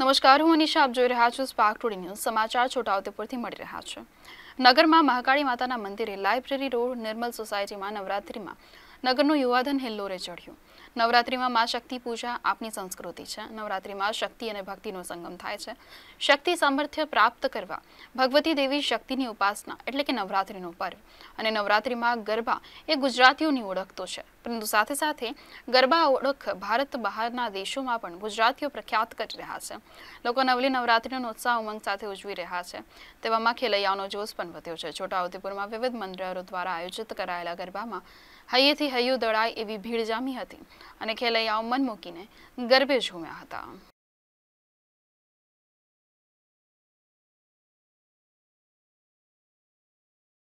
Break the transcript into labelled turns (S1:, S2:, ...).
S1: નમસ્કાર હું અનિશા આપ જોઈ રહ્યા છું સ્પાર્ક ટુડે ન્યૂઝ સમાચાર છોટાઉદેપુરથી મળી રહ્યા છે નગરમાં મહાકાળી માતાના મંદિરે લાઇબ્રેરી રોડ નિર્મલ સોસાયટીમાં નવરાત્રિમાં નગરનું યુવાધન હિલ્લોરે ચઢ્યું નવરાત્રિમાં મા શક્તિ પૂજા આપની સંસ્કૃતિ છે નવરાત્રિમાં શક્તિ અને ભક્તિનો સંગમ થાય છે શક્તિ સામર્થ્ય પ્રાપ્ત કરવા ભગવતી દેવી શક્તિની ઉપાસના એટલે કે નવરાત્રિનો પર્વ અને નવરાત્રિમાં ગરબા એ ગુજરાતીઓની ઓળખતો છે પરંતુ સાથે સાથે ગરબા ઓળખ ભારત બહારના દેશોમાં પણ ગુજરાતીઓ પ્રખ્યાત કરી રહ્યા છે લોકો નવલી નવરાત્રીનો ઉત્સાહ ઉમંગ સાથે ઉજવી રહ્યા છે તેવામાં ખેલૈયાઓનો જોશ પણ વધ્યો છે છોટાઉદેપુરમાં વિવિધ મંદિરો દ્વારા આયોજિત કરાયેલા ગરબામાં હૈયેથી હૈયું દળાય એવી ભીડ જામી હતી અને ખેલૈયાઓ મન મૂકીને
S2: ગરબે ઝૂમ્યા હતા